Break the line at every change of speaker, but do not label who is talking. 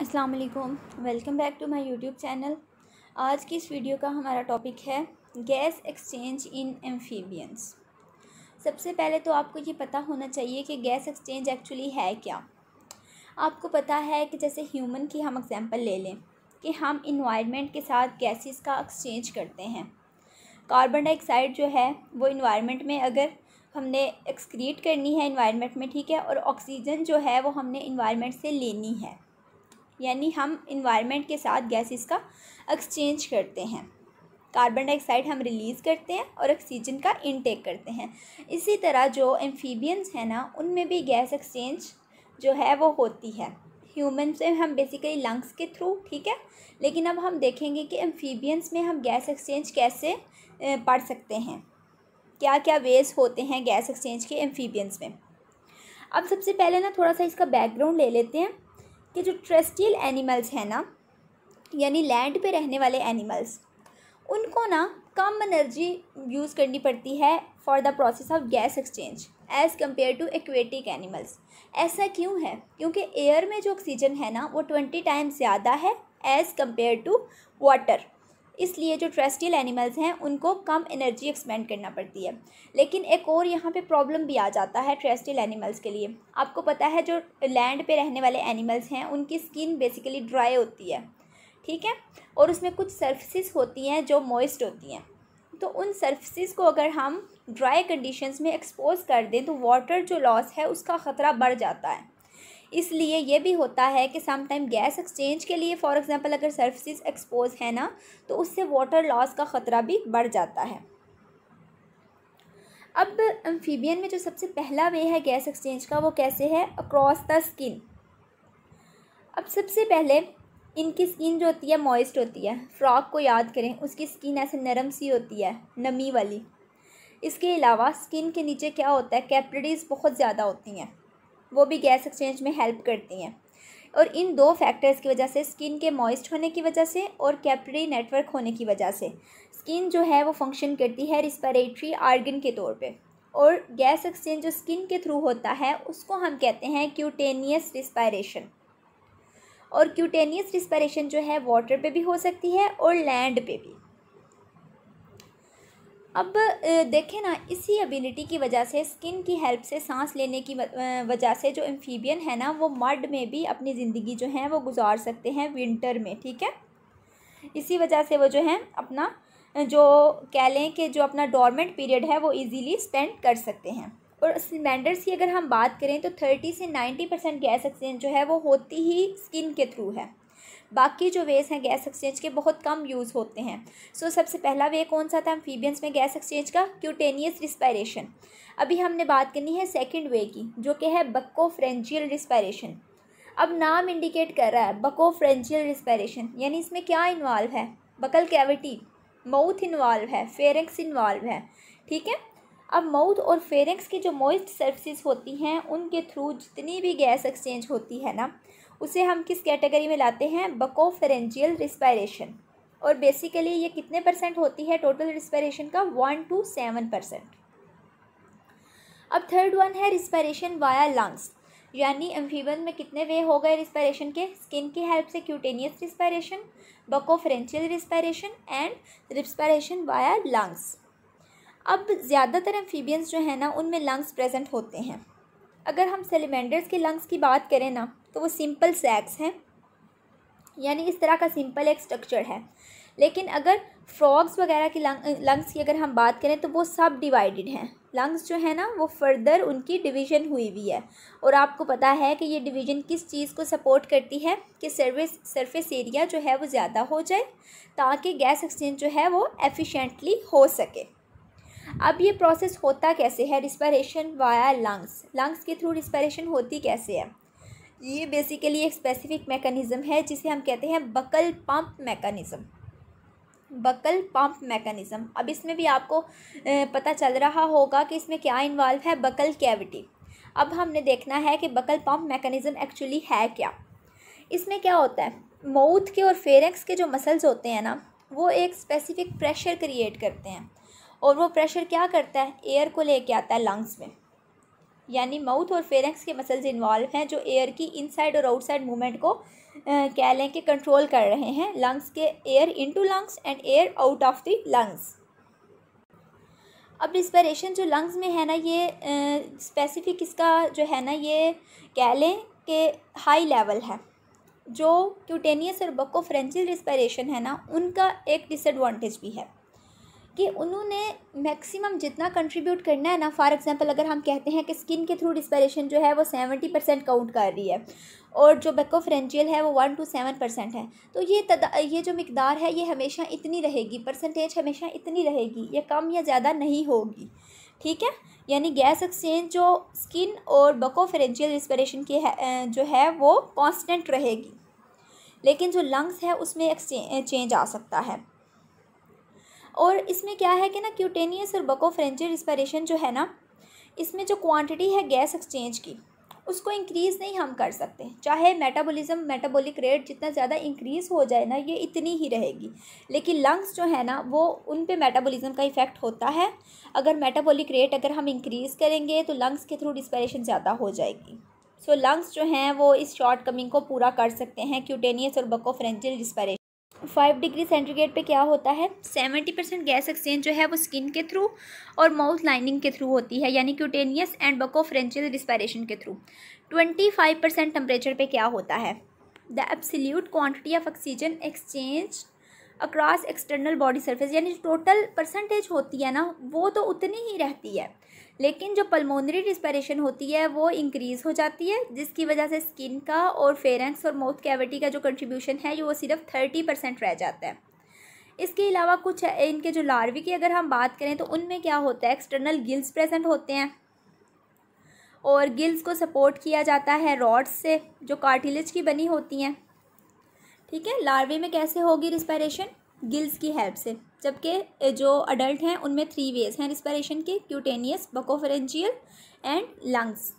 अस्सलाम वालेकुम welcome back to my YouTube channel आज की इस वीडियो का हमारा टॉपिक है गैस एक्सचेंज इन एम्फीबियंस सबसे पहले तो आपको ये पता होना चाहिए कि गैस एक्सचेंज एक्चुअली है क्या आपको पता है कि जैसे ह्यूमन की हम एग्ज़ाम्पल ले लें कि हम इन्वायरमेंट के साथ गैसेस का एक्सचेंज करते हैं कार्बन डाइऑक्साइड जो है वो इन्वायरमेंट में अगर हमने एक्सक्रीट करनी है इन्वायरमेंट में ठीक है और ऑक्सीजन जो है वो हमने इन्वायरमेंट से लेनी है यानी हम इन्वायरमेंट के साथ गैसेस का एक्सचेंज करते हैं कार्बन डाइऑक्साइड हम रिलीज़ करते हैं और ऑक्सीजन का इनटेक करते हैं इसी तरह जो एम्फीबियंस हैं ना उनमें भी गैस एक्सचेंज जो है वो होती है ह्यूमन से हम बेसिकली लंग्स के थ्रू ठीक है लेकिन अब हम देखेंगे कि एम्फीबियंस में हम गैस एक्सचेंज कैसे पढ़ सकते हैं क्या क्या वेज होते हैं गैस एक्सचेंज के एम्फीबियंस में अब सबसे पहले ना थोड़ा सा इसका बैकग्राउंड ले लेते हैं कि जो ट्रेस्टियल एनिमल्स हैं ना यानी लैंड पे रहने वाले एनिमल्स उनको ना कम एनर्जी यूज़ करनी पड़ती है for the process of gas exchange as compare to aquatic animals ऐसा क्यों है क्योंकि एयर में जो ऑक्सीजन है ना वो ट्वेंटी टाइम्स ज़्यादा है एज़ कम्पेयर टू वाटर इसलिए जो ट्रेस्टियल एनिमल्स हैं उनको कम एनर्जी एक्सपेंड करना पड़ती है लेकिन एक और यहाँ पे प्रॉब्लम भी आ जाता है ट्रेस्टियल एनिमल्स के लिए आपको पता है जो लैंड पे रहने वाले एनिमल्स हैं उनकी स्किन बेसिकली ड्राई होती है ठीक है और उसमें कुछ सर्फिस होती हैं जो मॉइस्ट होती हैं तो उन सर्फिस को अगर हम ड्राई कंडीशन में एक्सपोज कर दें तो वाटर जो लॉस है उसका ख़तरा बढ़ जाता है इसलिए ये भी होता है कि समटाइम गैस एक्सचेंज के लिए फॉर एग्जांपल अगर सर्फिस एक्सपोज है ना तो उससे वाटर लॉस का ख़तरा भी बढ़ जाता है अब एम्फीबियन में जो सबसे पहला वे है गैस एक्सचेंज का वो कैसे है अक्रॉस द स्किन अब सबसे पहले इनकी स्किन जो होती है मॉइस्ट होती है फ्रॉक को याद करें उसकी स्किन ऐसे नरम सी होती है नमी वाली इसके अलावा स्किन के नीचे क्या होता है कैपलरीज बहुत ज़्यादा होती हैं वो भी गैस एक्सचेंज में हेल्प करती हैं और इन दो फैक्टर्स की वजह से स्किन के मॉइस्ट होने की वजह से और कैपरी नेटवर्क होने की वजह से स्किन जो है वो फंक्शन करती है रिस्पायरेटरी आर्गन के तौर पे और गैस एक्सचेंज जो स्किन के थ्रू होता है उसको हम कहते हैं क्यूटेनियस रिस्पायरेशन और क्यूटेनियस रिस्पायरेशन जो है वाटर पे भी हो सकती है और लैंड पे भी अब देखें ना इसी एबिलिटी की वजह से स्किन की हेल्प से सांस लेने की वजह से जो एम्फीबियन है ना वो मर्ड में भी अपनी ज़िंदगी जो है वो गुजार सकते हैं विंटर में ठीक है इसी वजह से वो जो है अपना जो कह लें कि जो अपना डॉर्मेंट पीरियड है वो इजीली स्पेंड कर सकते हैं और सिलेंडर्स की अगर हम बात करें तो थर्टी से नाइन्टी परसेंट गैस एक्सचेंज जो है वो होती ही स्किन के थ्रू है बाकी जो वेज हैं गैस एक्सचेंज के बहुत कम यूज़ होते हैं सो so, सबसे पहला वे कौन सा था एम्फीबियंस में गैस एक्सचेंज का क्यूटेनियस रिस्पायरेशन अभी हमने बात करनी है सेकेंड वे की जो कि है बक्को फ्रेंजियल रिस्पायरेशन अब नाम इंडिकेट कर रहा है बको फ्रेंजियल रिस्पायरेशन यानी इसमें क्या इन्वॉल्व है बकल कैविटी माउथ इन्वॉल्व है फेरेंक्स इन्वॉल्व है ठीक है अब माउथ और फेरेंक्स की जो मोइस्ट सर्विस होती हैं उनके थ्रू जितनी भी गैस एक्सचेंज होती है ना उसे हम किस कैटेगरी में लाते हैं बकोफेरेंजियल रिस्पायरेशन और बेसिकली ये कितने परसेंट होती है टोटल रिस्पायरेशन का वन टू सेवन परसेंट अब थर्ड वन है रिस्पायरेशन वाया लंग्स यानी एम्फीबन में कितने वे हो गए रिस्पायरेशन के स्किन की हेल्प से cutaneous respiration buccopharyngeal respiration and respiration via lungs अब ज़्यादातर एम्फीबियंस जो है ना उनमें लंग्स प्रेजेंट होते हैं अगर हम सेलिमेंडर्स के लंग्स की बात करें ना तो वो सिंपल सैक्स हैं यानी इस तरह का सिंपल एक स्ट्रक्चर है लेकिन अगर फ्रॉग्स वगैरह की लंग लंग्स की अगर हम बात करें तो वो सब डिवाइडेड हैं लंग्स जो है ना वो फर्दर उनकी डिवीज़न हुई हुई है और आपको पता है कि ये डिवीज़न किस चीज़ को सपोर्ट करती है कि सर्विस सरफेस एरिया जो है वो ज़्यादा हो जाए ताकि गैस एक्सचेंज जो है वो एफ़िशेंटली हो सके अब ये प्रोसेस होता कैसे है रिस्पायरेशन वाया लंग्स लंग्स के थ्रू रिस्पायरेशन होती कैसे है ये बेसिकली एक स्पेसिफिक मैकेनिज़्म है जिसे हम कहते हैं buccal pump mechanism buccal pump mechanism अब इसमें भी आपको पता चल रहा होगा कि इसमें क्या इन्वॉल्व है बकल कैविटी अब हमने देखना है कि बकल पंप मैकेनिज़्म एक्चुअली है क्या इसमें क्या होता है माउथ के और फेरेक्स के जो मसल्स होते हैं ना वो एक स्पेसिफिक प्रेशर क्रिएट करते हैं और वो प्रेशर क्या करता है एयर को लेके आता है लंग्स में यानी माउथ और फेरेंक्स के मसल्स इन्वॉल्व हैं जो एयर की इनसाइड और आउटसाइड मूवमेंट को कह लें कि कंट्रोल कर रहे हैं लंग्स के air into lungs and air out of the lungs अब रिस्परेशन जो लंग्स में है ना ये स्पेसिफिक इसका जो है ना ये कह लें कि हाई लेवल है जो क्यूटेनियस और बक्को फ्रेंचिल रिस्परेशन है ना उनका एक डिसएडवांटेज भी है कि उन्होंने मैक्सिमम जितना कंट्रीब्यूट करना है ना फॉर एग्जांपल अगर हम कहते हैं कि स्किन के थ्रू डिस्पेरेशन जो है वो सेवेंटी परसेंट काउंट कर रही है और जो बेकोफ्रेंचियल है वो वन टू सेवन परसेंट है तो ये ये जो मकदार है ये हमेशा इतनी रहेगी परसेंटेज हमेशा इतनी रहेगी ये कम या ज़्यादा नहीं होगी ठीक है यानी गैस एक्सचेंज जो स्किन और बकोफेरेंशियल रिस्परेशन की है जो है वो कांस्टेंट रहेगी लेकिन जो लंग्स है उसमें एक्सचेंज चेंज आ सकता है और इसमें क्या है कि ना क्यूटेनियस और बको फ्रेंजर रिस्पायरेशन जो है ना इसमें जो क्वांटिटी है गैस एक्सचेंज की उसको इंक्रीज़ नहीं हम कर सकते चाहे मेटाबॉलिज्म मेटाबॉलिक रेट जितना ज़्यादा इंक्रीज़ हो जाए ना ये इतनी ही रहेगी लेकिन लंग्स जो है ना वो उन पे मेटाबॉलिज्म का इफ़ेक्ट होता है अगर मेटाबॉलिक रेट अगर हम इंक्रीज़ करेंगे तो लंग्स के थ्रू डिस्पायरेशन ज़्यादा हो जाएगी सो लंग्स जो हैं वो इस शॉर्ट कमिंग को पूरा कर सकते हैं क्यूटेनियस और buccopharyngeal five degree centigrade पे क्या होता है सेवेंटी परसेंट गैस एक्सचेंज जो है वो स्किन के थ्रू और माउथ लाइनिंग के थ्रू होती है यानी क्यूटेनियस एंड बकोफ्रेंशियल रिस्पायरेशन के through twenty five percent temperature पर क्या होता है the absolute quantity of oxygen exchange across external body surface यानी टोटल परसेंटेज होती है ना वो तो उतनी ही रहती है लेकिन जो पल्मोनरी डिस्पेरेशन होती है वो इंक्रीज़ हो जाती है जिसकी वजह से स्किन का और फेरेंस और माउथ कैविटी का जो कंट्रीब्यूशन है वो सिर्फ थर्टी परसेंट रह जाता है इसके अलावा कुछ इनके जो लार्वी की अगर हम बात करें तो उनमें क्या होता है एक्सटर्नल गिल्स प्रेजेंट होते हैं और गिल्स को सपोर्ट किया जाता है रॉड्स से जो कार्टिलेज की बनी होती हैं ठीक है लार्वे में कैसे होगी रिस्पायरेशन गिल्स की हेल्प से जबकि जो अडल्ट हैं उनमें थ्री वेज हैं रिस्पायरेशन के क्यूटेनियस बकोफरेंजियल एंड लंग्स